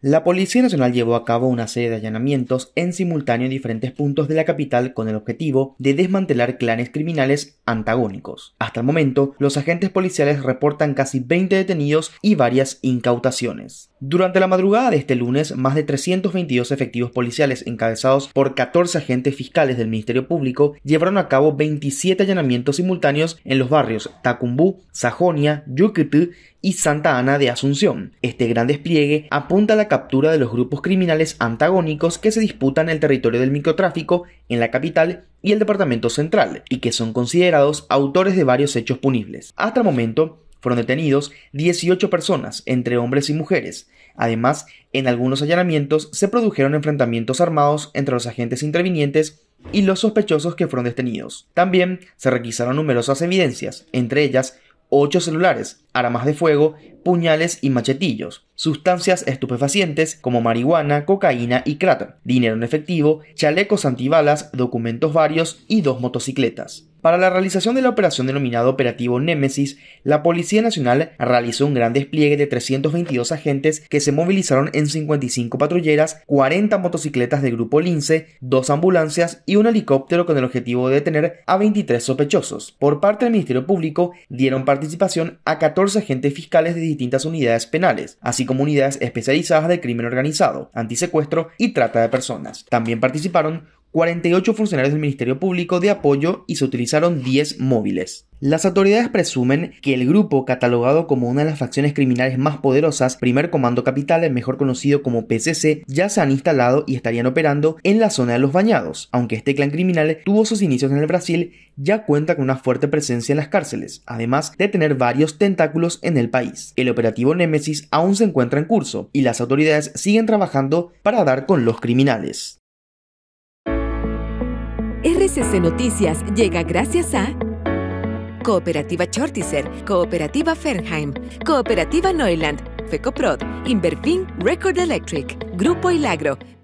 La Policía Nacional llevó a cabo una serie de allanamientos en simultáneo en diferentes puntos de la capital con el objetivo de desmantelar clanes criminales antagónicos. Hasta el momento, los agentes policiales reportan casi 20 detenidos y varias incautaciones. Durante la madrugada de este lunes, más de 322 efectivos policiales encabezados por 14 agentes fiscales del Ministerio Público llevaron a cabo 27 allanamientos simultáneos en los barrios Tacumbú, Sajonia, y y Santa Ana de Asunción. Este gran despliegue apunta a la captura de los grupos criminales antagónicos que se disputan el territorio del microtráfico en la capital y el departamento central, y que son considerados autores de varios hechos punibles. Hasta el momento, fueron detenidos 18 personas, entre hombres y mujeres. Además, en algunos allanamientos se produjeron enfrentamientos armados entre los agentes intervinientes y los sospechosos que fueron detenidos. También se requisaron numerosas evidencias, entre ellas 8 celulares, armas de fuego, puñales y machetillos, sustancias estupefacientes como marihuana, cocaína y cráter, dinero en efectivo, chalecos antibalas, documentos varios y dos motocicletas. Para la realización de la operación denominada Operativo Némesis, la Policía Nacional realizó un gran despliegue de 322 agentes que se movilizaron en 55 patrulleras, 40 motocicletas del grupo Lince, dos ambulancias y un helicóptero con el objetivo de detener a 23 sospechosos. Por parte del Ministerio Público dieron participación a 14 agentes fiscales de distintas unidades penales, así como unidades especializadas de crimen organizado, antisecuestro y trata de personas. También participaron 48 funcionarios del Ministerio Público de Apoyo y se utilizaron 10 móviles. Las autoridades presumen que el grupo, catalogado como una de las facciones criminales más poderosas, Primer Comando Capital, mejor conocido como PCC, ya se han instalado y estarían operando en la zona de los bañados. Aunque este clan criminal tuvo sus inicios en el Brasil, ya cuenta con una fuerte presencia en las cárceles, además de tener varios tentáculos en el país. El operativo Némesis aún se encuentra en curso y las autoridades siguen trabajando para dar con los criminales. RCC Noticias llega gracias a Cooperativa Chortizer, Cooperativa Fernheim, Cooperativa Neuland, FECOPROD, Inverfin Record Electric, Grupo Ilagro,